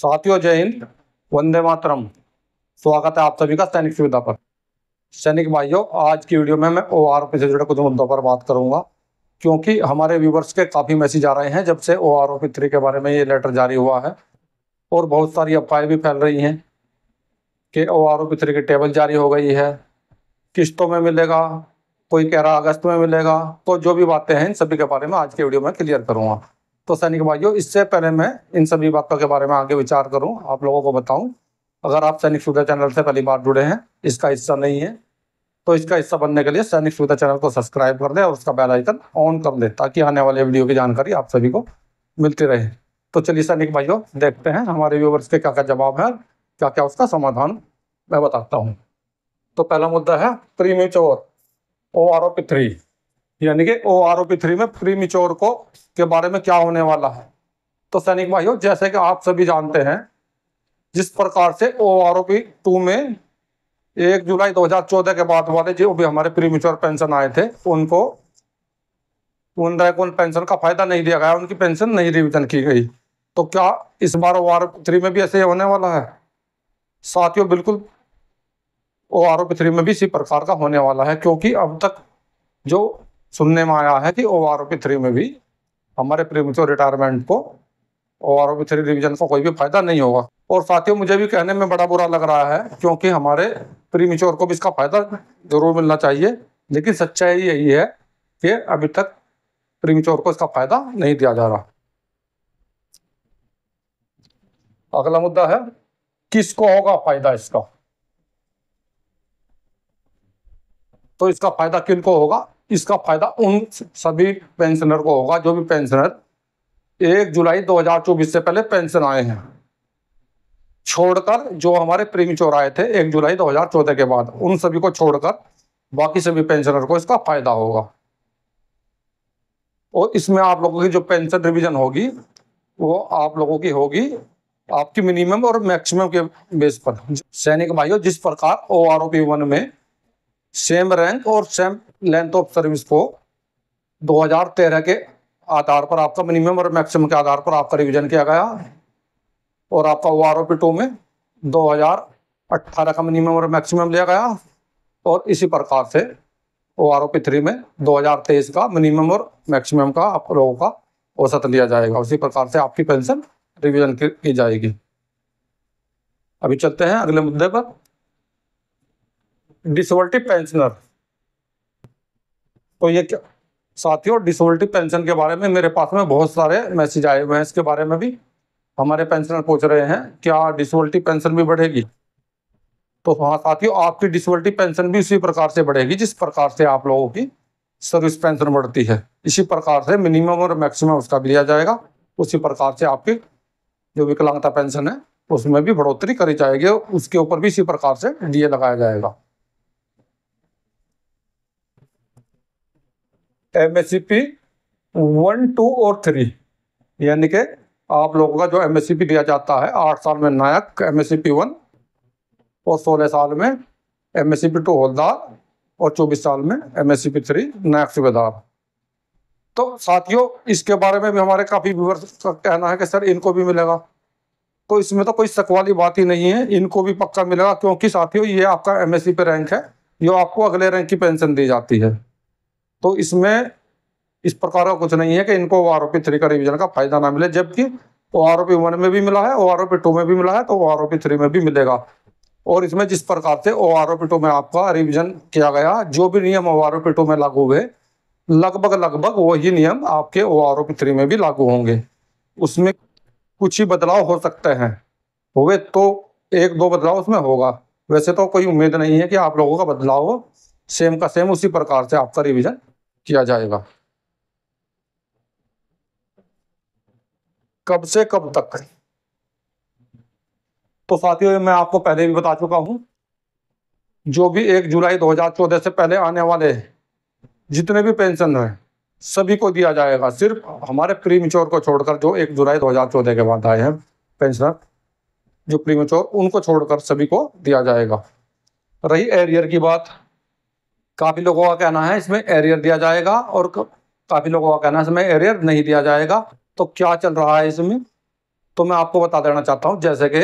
साथियों जय हिंद वंदे मातरम स्वागत है आप सभी का सैनिक सुविधा पर सैनिक भाइयों आज की वीडियो में मैं ओ आर पी से जुड़े कुछ मुद्दों पर बात करूंगा क्योंकि हमारे व्यूवर्स के काफ़ी मैसेज आ रहे हैं जब से O R O P three के बारे में ये लेटर जारी हुआ है और बहुत सारी अफवाहें भी फैल रही हैं कि O R O P three की टेबल जारी हो गई है किस्तों में मिलेगा कोई कह रहा अगस्त में मिलेगा तो जो भी बातें हैं इन सभी के बारे में आज के वीडियो में क्लियर करूँगा तो सैनिक भाइयों इससे पहले मैं इन सभी बातों के बारे में आगे विचार करूं आप लोगों को बताऊं अगर आप सैनिक सुविधा चैनल से पहली बार जुड़े हैं इसका हिस्सा नहीं है तो इसका हिस्सा बनने के लिए सैनिक सुविधा चैनल को सब्सक्राइब कर दें और उसका बेल आइकन ऑन कर दें ताकि आने वाले वीडियो की जानकारी आप सभी को मिलती रहे तो चलिए सैनिक भाइयों देखते हैं हमारे व्यूवर्स के क्या क्या जवाब है क्या क्या उसका समाधान मैं बताता हूँ तो पहला मुद्दा है premature O R O P three यानी कि ओ आर ओपी थ्री में प्री मिच्योर को के बारे में क्या होने वाला है तो सैनिक भाइयों जैसे कि आप सभी जानते हैं जिस प्रकार से ओ आर टू में एक जुलाई 2014 के बाद वाले जो भी हमारे प्री मिच्योर पेंशन आए थे उनको उन पेंशन का फायदा नहीं दिया गया उनकी पेंशन नहीं रिविजन की गई तो क्या इस बार ओ आर थ्री में भी ऐसे होने वाला है साथियों बिल्कुल ओ आर थ्री में भी इसी प्रकार का होने वाला है क्योंकि अब तक जो सुनने में आया है कि ओ आर थ्री में भी हमारे प्रीमचोर रिटायरमेंट को ओ आर थ्री रिविजन का कोई भी फायदा नहीं होगा और साथियों मुझे भी कहने में बड़ा बुरा लग रहा है क्योंकि हमारे प्रीमचोर को भी इसका फायदा जरूर मिलना चाहिए लेकिन सच्चाई यही है कि अभी तक प्रीमचोर को इसका फायदा नहीं दिया जा रहा अगला मुद्दा है किसको होगा फायदा इसका तो इसका फायदा किनको होगा इसका फायदा उन सभी पेंशनर को होगा जो भी पेंशनर एक जुलाई 2024 से पहले पेंशन आए हैं छोड़कर जो हमारे प्रीमचोर आए थे एक जुलाई 2014 के बाद उन सभी को छोड़कर बाकी सभी पेंशनर को इसका फायदा होगा और इसमें आप लोगों की जो पेंशन रिविजन होगी वो आप लोगों की होगी आपकी मिनिमम और मैक्सिमम के बेस पर सैनिक भाइयों जिस प्रकार O R O P one में सेम रैंक और सेम लेंथ ऑफ सर्विस को 2013 के आधार पर आपका मिनिमम और मैक्सिमम के आधार पर आपका रिवीजन किया गया और आपका O R O P two में 2018 का मिनिमम और मैक्सिमम लिया गया और इसी प्रकार से O R O P three में 2023 का मिनिमम और मैक्सिमम का आप लोगों का औसत लिया जाएगा उसी प्रकार से आपकी पेंशन रिवीजन की जाएगी अभी चलते हैं अगले मुद्दे पर डिसबल्टी पेंशनर तो ये क्या साथियों डिसोल्टी पेंशन के बारे में मेरे पास में बहुत सारे मैसेज आए हुए हैं इसके बारे में भी हमारे पेंशनर पूछ रहे हैं क्या डिसोल्टी पेंशन भी बढ़ेगी तो हाँ साथियों आपकी डिसोल्टी पेंशन भी उसी प्रकार से बढ़ेगी जिस प्रकार से आप लोगों की सर्विस पेंशन बढ़ती है इसी प्रकार से मिनिमम और मैक्सिमम उसका लिया जाएगा उसी प्रकार से आपकी जो विकलांगता पेंशन है उसमें भी बढ़ोतरी करी जाएगी उसके ऊपर भी इसी प्रकार से डीए लगाया जाएगा M S C P one two और थ्री यानी कि आप लोगों का जो एम एस सी पी दिया जाता है आठ साल में नायक M S C P one और सोलह साल में M S C P two होलदार और चौबीस साल में M S C P three नायक सूबेदार तो साथियों इसके बारे में भी हमारे काफ़ी व्यूवर्स का कहना है कि सर इनको भी मिलेगा तो इसमें तो कोई शक वाली बात ही नहीं है इनको भी पक्का मिलेगा क्योंकि साथियों ये आपका एम पे रैंक है जो आपको अगले रैंक की पेंशन दी जाती है तो इसमें इस प्रकार का कुछ नहीं है कि इनको ओ आर थ्री का रिविजन का फायदा ना मिले जबकि ओ आर वन में भी मिला है ओ आर टू में भी मिला है तो ओ आर थ्री में भी मिलेगा और इसमें जिस प्रकार से ओ आर में आपका रिविजन किया गया जो भी नियम ओ आर में लागू हुए लगभग लगभग वही नियम आपके ओ आर थ्री में भी लागू होंगे उसमें कुछ ही बदलाव हो सकते हैं हुए तो एक दो बदलाव उसमें होगा वैसे तो कोई उम्मीद नहीं है कि आप लोगों का बदलाव हो सेम का सेम उसी प्रकार से आपका रिविजन किया जाएगा कब से कब तक तो साथियों मैं आपको पहले भी बता चुका हूं जो भी एक जुलाई 2014 से पहले आने वाले जितने भी पेंशन हैं सभी को दिया जाएगा सिर्फ हमारे प्रीमिचोर को छोड़कर जो एक जुलाई 2014 के बाद आए हैं पेंशनर जो प्रीमिचोर उनको छोड़कर सभी को दिया जाएगा रही एरियर की बात काफ़ी लोगों का कहना है इसमें एरियर दिया जाएगा और काफ़ी लोगों का कहना है इसमें एरियर नहीं दिया जाएगा तो क्या चल रहा है इसमें तो मैं आपको बता देना चाहता हूँ जैसे कि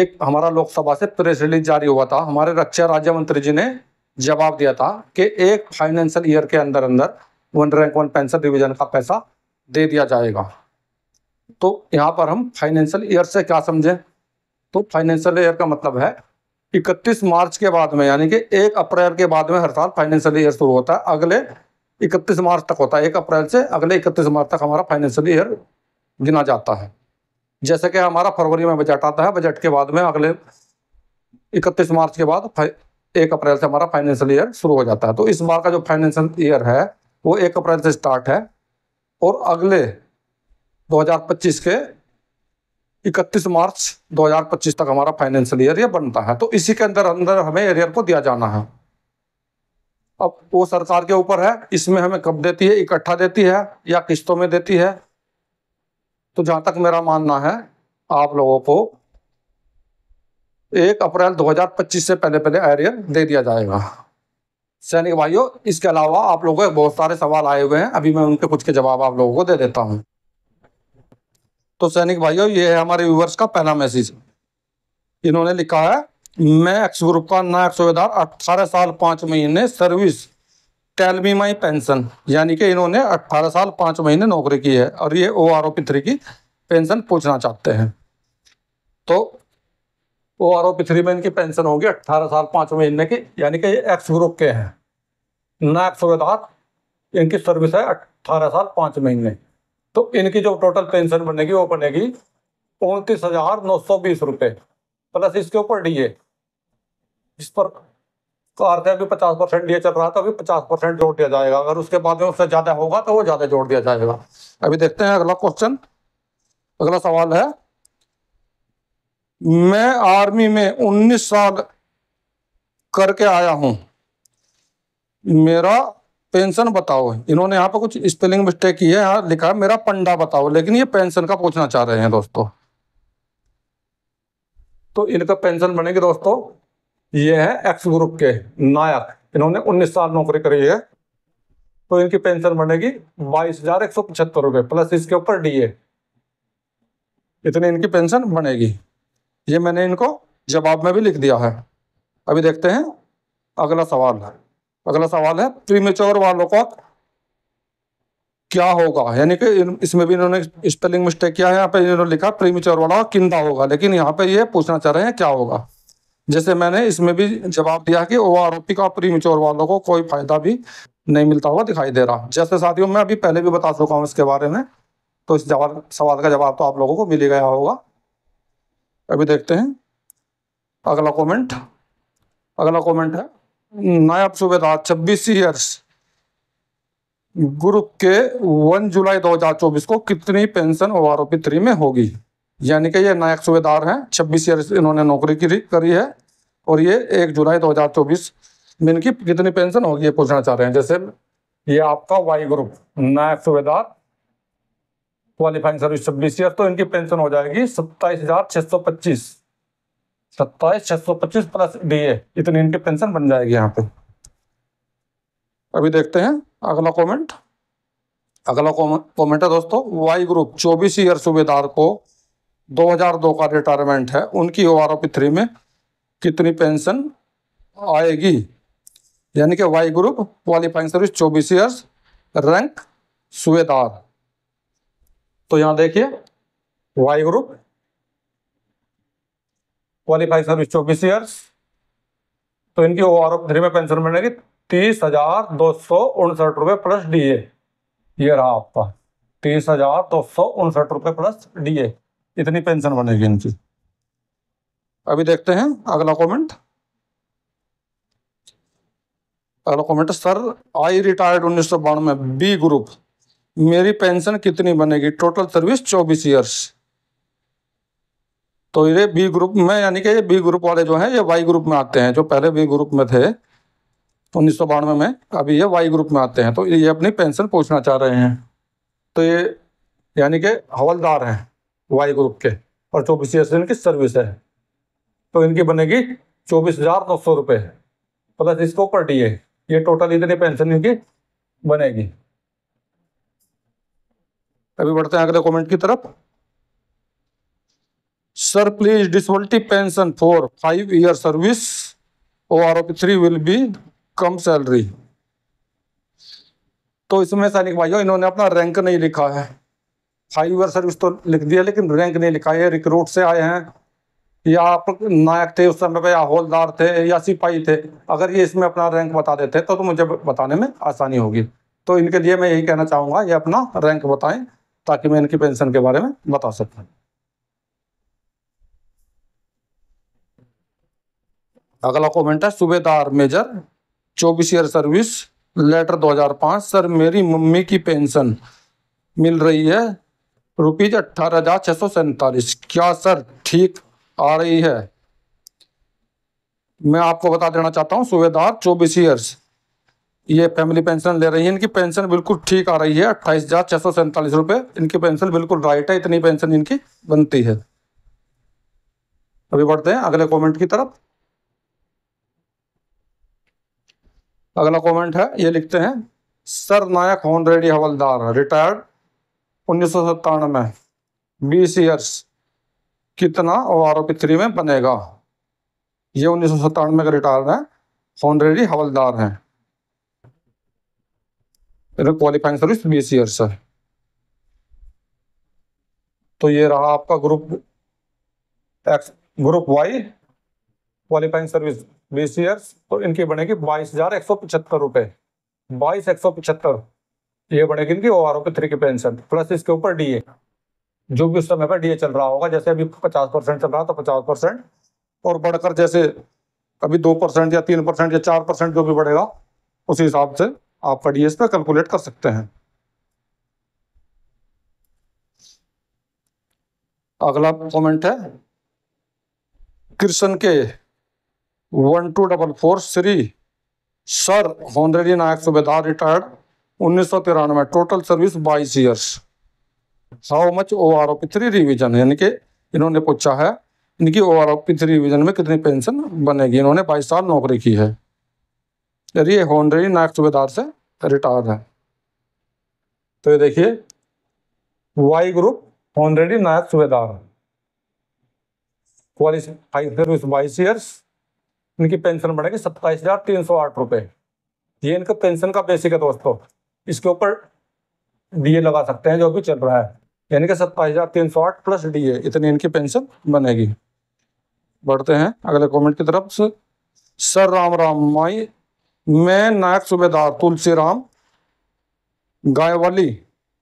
एक हमारा लोकसभा से प्रेस रिलीज जारी हुआ था हमारे रक्षा राज्य मंत्री जी ने जवाब दिया था कि एक फाइनेंशियल ईयर के अंदर अंदर one rank one pension revision का पैसा दे दिया जाएगा तो यहाँ पर हम फाइनेंशियल ईयर से क्या समझें तो फाइनेंशियल ईयर का मतलब है इकतीस मार्च के बाद में यानी कि एक अप्रैल के बाद में हर साल फाइनेंशियल ईयर शुरू होता है अगले इकतीस मार्च तक होता है एक अप्रैल से अगले इकतीस मार्च तक हमारा फाइनेंशियल ईयर गिना जाता है जैसे कि हमारा फरवरी में बजट आता है बजट के बाद में अगले इकतीस मार्च के बाद एक अप्रैल से हमारा फाइनेंशियल ईयर शुरू हो जाता है तो इस बार का जो फाइनेंशियल ईयर है वो एक अप्रैल से स्टार्ट है और अगले 2025 के इकतीस मार्च 2025 तक हमारा फाइनेंशियल ईयर ये बनता है तो इसी के अंदर अंदर हमें एरियर को दिया जाना है अब वो सरकार के ऊपर है इसमें हमें कब देती है इकट्ठा देती है या किस्तों में देती है तो जहां तक मेरा मानना है आप लोगों को एक अप्रैल 2025 से पहले पहले एरियर दे दिया जाएगा सैनिक भाइयों इसके अलावा आप लोगों के बहुत सारे सवाल आए हुए हैं अभी मैं उनके कुछ के जवाब आप लोगों को दे देता हूँ तो सैनिक भाइयों ये है हमारे व्यूवर्स का पहला मैसेज इन्होंने लिखा है मैं एक्स ग्रुप का नया सूबेदार अट्ठारह साल पाँच महीने service tell me my pension यानी कि इन्होंने अट्ठारह साल पाँच महीने नौकरी की है और ये O R O P three की पेंशन पूछना चाहते हैं तो O R O P three में इनकी पेंशन होगी अट्ठारह साल पाँच महीने की यानी कि ये एक्स ग्रुप के हैं नया सूबेदार इनकी सर्विस है अट्ठारह साल पाँच महीने तो इनकी जो टोटल पेंशन बनेगी वो बनेगी उनतीस हजार नौ सौ बीस रुपये प्लस इसके ऊपर डीए जिस पर तो है अभी पचास परसेंट डीए चल रहा था अभी पचास परसेंट जोड़ दिया जाएगा अगर उसके बाद में उससे ज़्यादा होगा तो वो ज़्यादा जोड़ दिया जाएगा अभी देखते हैं अगला क्वेश्चन अगला सवाल है मैं आर्मी में उन्नीस साल करके आया हूं मेरा पेंशन बताओ इन्होंने यहाँ पे कुछ स्पेलिंग मिस्टेक की है यहाँ लिखा है मेरा पंडा बताओ लेकिन ये पेंशन का पूछना चाह रहे हैं दोस्तों तो इनका पेंशन बनेगी दोस्तों ये है एक्स ग्रुप के नायक इन्होंने 19 साल नौकरी करी है तो इनकी पेंशन बनेगी बाईस हजार एक सौ पचहत्तर रुपए प्लस इसके ऊपर डीए इतनी इनकी पेंशन बनेगी ये मैंने इनको जवाब में भी लिख दिया है अभी देखते हैं अगला सवाल है अगला सवाल है प्रीमेच्योर वालों का क्या होगा यानी कि इसमें भी इन्होंने स्पेलिंग मिस्टेक किया है यहाँ पे इन्होंने लिखा प्रीमेच्योर वाला किंदा होगा लेकिन यहाँ पे ये पूछना चाह रहे हैं क्या होगा जैसे मैंने इसमें भी जवाब दिया कि वो आरोपी का प्रीमेच्योर वालों को कोई फायदा भी नहीं मिलता हुआ दिखाई दे रहा जैसे साथियों मैं अभी पहले भी बता चुका हूँ इसके बारे में तो इस जवाब सवाल का जवाब तो आप लोगों को मिल ही गया होगा अभी देखते हैं अगला कमेंट अगला कमेंट है नायब सूबेदार छब्बीस ईयर्स ग्रुप के 1 जुलाई 2024 को कितनी पेंशन ओ आर थ्री में होगी यानी कि ये नायक सूबेदार हैं 26 ईयर्स इन्होंने नौकरी की करी है और ये 1 जुलाई 2024 में इनकी कितनी पेंशन होगी ये पूछना चाह रहे हैं जैसे ये आपका वाई ग्रुप नायक सूबेदार क्वालिफाइंग सर्विस छब्बीस ईयर तो इनकी पेंशन हो जाएगी सत्ताईस हजार छह सौ पच्चीस सत्ताईस छह सौ पच्चीस प्लस डी ए इतनी इनकी पेंशन बन जाएगी यहाँ पे अभी देखते हैं अगला कमेंट अगला कमेंट है दोस्तों वाई ग्रुप चौबीस ईयर सूबेदार को 2002 का रिटायरमेंट है उनकी ओ आर थ्री में कितनी पेंशन आएगी यानी कि वाई ग्रुप क्वालिफाइंग सर्विस चौबीस ईयर्स रैंक सूबेदार तो यहाँ देखिए वाई ग्रुप क्वालिफाई सर्विस चौबीस ईयर्स तो इनकी ओ आर थ्री में पेंशन मिलेगी तीस हजार दो सौ उनसठ रुपये प्लस ए ये रहा आपका तीस हजार दो सौ उनसठ रुपये प्लस डी ए इतनी पेंशन बनेगी इनकी अभी देखते हैं अगला कमेंट अगला कमेंट सर आई रिटायर्ड उन्नीस सौ बानवे बी ग्रुप मेरी पेंशन कितनी बनेगी टोटल सर्विस चौबीस ईयर्स तो ये बी ग्रुप में यानी कि बी ग्रुप वाले जो हैं ये वाई ग्रुप में आते हैं जो पहले बी ग्रुप में थे तो उन्नीस सौ बानवे में अभी ये वाई ग्रुप में आते हैं तो ये अपनी पेंशन पूछना चाह रहे हैं तो ये यानी के हवलदार हैं वाई ग्रुप के और चौबीस ईयर से इनकी सर्विस है तो इनकी बनेगी चौबीस हजार दो सौ रुपये प्लस इसको पर डी ये टोटल इतनी पेंशन इनकी बनेगी अभी बढ़ते हैं अगले कमेंट की तरफ sir please disability pension for 5 year service और थ्री विल बी कम सैलरी तो इसमें सैनिक भाइयों इन्होंने अपना रैंक नहीं लिखा है फाइव ईयर सर्विस तो लिख दिया लेकिन रैंक नहीं लिखा है रिक्रूट से आए हैं या नायक थे उस समय पर या हौलदार थे या सिपाही थे अगर ये इसमें अपना रैंक बता देते तो, तो मुझे बताने में आसानी होगी तो इनके लिए मैं यही कहना चाहूँगा ये अपना रैंक बताएं ताकि मैं इनकी पेंशन के बारे में बता सकूँ अगला कमेंट है सुबेदार मेजर चौबीस ईयर सर्विस लेटर 2005 सर मेरी मम्मी की पेंशन मिल रही है रुपीज अट्ठारह हजार छह सौ सैतालीस क्या सर ठीक आ रही है मैं आपको बता देना चाहता हूँ सुबेदार चौबीस ईयर्स ये फैमिली पेंशन ले रही है इनकी पेंशन बिल्कुल ठीक आ रही है अट्ठाईस हजार छह सौ सैंतालीस रुपये इनकी पेंशन बिल्कुल राइट है इतनी पेंशन इनकी बनती है अभी बढ़ते हैं अगले कमेंट की तरफ अगला कमेंट है ये लिखते हैं सर नायक रेडी हवलदार रिटायर्ड उन्नीस सौ सत्तानवे बीस ईयर्स कितना और आरोपी थ्री में बनेगा ये उन्नीस सौ सत्तानवे का रिटायर्ड है रेडी हवलदार हैं क्वालिफाइंग सर्विस बीस ईयर्स है तो ये रहा आपका group X group Y qualifying service बीस ईयर्स तो इनकी बनेगी बाईस हजार एक सौ पचहत्तर रुपये बाईस एक सौ पचहत्तर ये बनेगी इनकी ओ आर ओ पे थ्री की पेंशन प्लस इसके ऊपर डीए जो भी उस समय पर डीए चल रहा होगा जैसे अभी पचास परसेंट चल रहा तो पचास परसेंट और बढ़कर जैसे अभी दो परसेंट या तीन परसेंट या चार परसेंट जो भी बढ़ेगा उसी हिसाब से आपका डी एस पे कैलकुलेट कर सकते हैं अगला कमेंट है Krishna K one two double four three sir honorary नायक सूबेदार रिटायर्ड उन्नीस सौ तिरानवे टोटल सर्विस बाईस years how much O R O P three revision यानी कि इन्होंने पूछा है इनकी O R O P three revision में कितनी पेंशन बनेगी इन्होंने बाईस साल नौकरी की है यानी ये नायक सुबेदार से रिटायर है तो ये देखिए वाई ग्रुप होंद्रेडी नायक सूबेदार क्वालिफाइड सर्विस बाईस ईयर्स इनकी पेंशन बढ़ेगी सत्ताईस हजार तीन सौ आठ रुपये ये इनका पेंशन का बेसिक है दोस्तों इसके ऊपर डीए लगा सकते हैं जो भी चल रहा है यानी कि सत्ताईस हजार तीन सौ आठ प्लस डीए इतनी इनकी पेंशन बनेगी बढ़ते हैं अगले कमेंट की तरफ से सर राम राम माई मैं नायक सूबेदार तुलसी राम गायवाली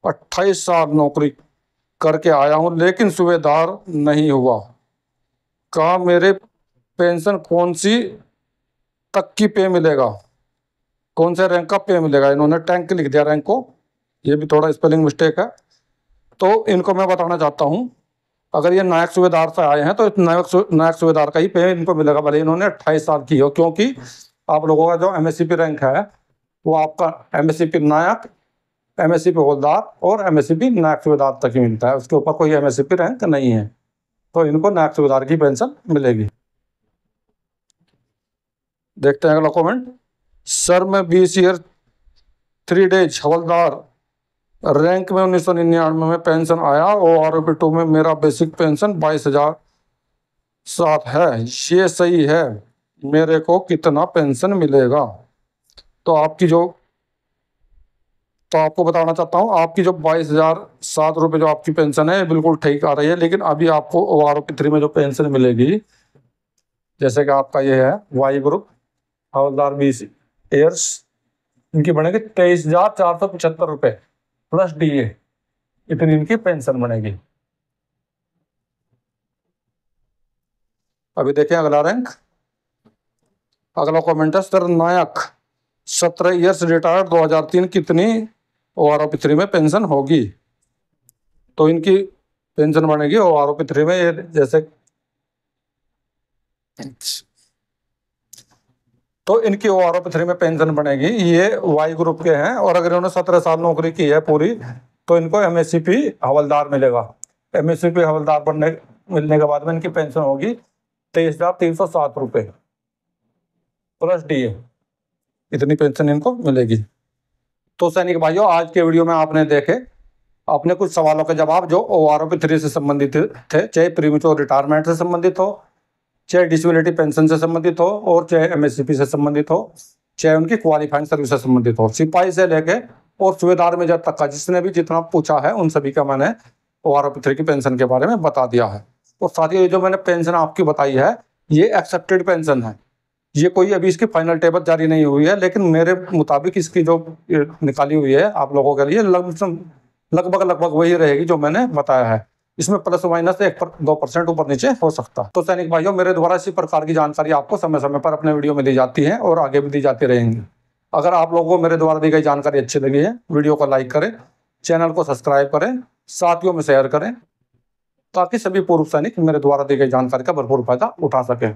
अट्ठाईस साल नौकरी करके आया हूँ लेकिन सूबेदार नहीं हुआ कहा मेरे पेंशन कौन सी तक की पे मिलेगा कौन से रैंक का पे मिलेगा इन्होंने टैंक लिख दिया रैंक को ये भी थोड़ा स्पेलिंग मिस्टेक है तो इनको मैं बताना चाहता हूँ अगर ये नायक सूबेदार से आए हैं तो नायक नायक सूबेदार का ही पे इनको मिलेगा भले इन्होंने अट्ठाईस साल की हो क्योंकि आप लोगों का जो एम रैंक है वो आपका एम नायक एम एस और एम नायक सूबेदार तक ही मिलता है उसके ऊपर कोई एम रैंक नहीं है तो इनको नायक सूबेदार की पेंशन मिलेगी देखते हैं अगला कमेंट सर में बीस ईयर थ्री डेज हवलदार रैंक में उन्नीस सौ निन्यानवे में पेंशन आया और आर ओ पी टू में मेरा बेसिक पेंशन बाईस हजार सात है ये सही है मेरे को कितना पेंशन मिलेगा तो आपकी जो तो आपको बताना चाहता हूँ आपकी जो बाईस हजार सात रुपये जो आपकी पेंशन है बिल्कुल ठीक आ रही है लेकिन अभी आपको O R O P three में जो पेंशन मिलेगी जैसे कि आपका ये है वाई ग्रुप हवलदार बीस एयर्स इनकी बनेगी तेईस हजार चार सौ पचहत्तर रुपए प्लस डी ए इतनी इनकी पेंशन बनेगी अभी देखें अगला रैंक अगला कॉमेंट है सर नायक सत्रह ईयर्स रिटायर्ड 2003 कितनी ओ आर ओ थ्री में पेंशन होगी तो इनकी पेंशन बनेगी ओ आर ओ थ्री में ये जैसे तो इनकी ओ आर थ्री में पेंशन बनेगी ये वाई ग्रुप के हैं और अगर इन्होंने सत्रह साल नौकरी की है पूरी तो इनको एम एस सी पी हवलदार मिलेगा एम एस सी पी हवलदार बनने मिलने के बाद में इनकी पेंशन होगी तेईस हजार तीन सौ सात रुपये प्लस डी इतनी पेंशन इनको मिलेगी तो सैनिक भाइयों आज के वीडियो में आपने देखे अपने कुछ सवालों के जवाब जो ओ आर ओ थ्री से संबंधित थे चाहे प्रीमिचोर रिटायरमेंट से संबंधित हो चाहे डिसबिलिटी पेंशन से संबंधित हो और चाहे एम से संबंधित हो चाहे उनकी क्वालिफाइंग सर्विस से संबंधित हो सिपाही से लेके और सुबेदार में जब तक का जिसने भी जितना पूछा है उन सभी का मैंने ओ थ्री की पेंशन के बारे में बता दिया है और तो साथ ही जो मैंने पेंशन आपकी बताई है ये एक्सेप्टेड पेंशन है ये कोई अभी इसकी फाइनल टेबल जारी नहीं हुई है लेकिन मेरे मुताबिक इसकी जो निकाली हुई है आप लोगों के लिए लगभग लगभग लगभग वही रहेगी जो मैंने बताया है इसमें प्लस माइनस एक पर दो परसेंट ऊपर नीचे हो सकता है तो सैनिक भाइयों मेरे द्वारा इसी प्रकार की जानकारी आपको समय समय पर अपने वीडियो में दी जाती है और आगे भी दी जाती रहेंगी अगर आप लोगों को मेरे द्वारा दी गई जानकारी अच्छी लगी है वीडियो को लाइक करें चैनल को सब्सक्राइब करें साथियों में शेयर करें ताकि सभी पूर्व सैनिक मेरे द्वारा दी गई जानकारी का भरपूर फायदा उठा सके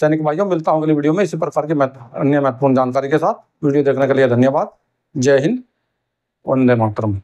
सैनिक भाइयों मिलता हूँ अगली वीडियो में इसी प्रकार की अन्य महत्वपूर्ण जानकारी के साथ वीडियो देखने के लिए धन्यवाद जय हिंद वंदे मातरम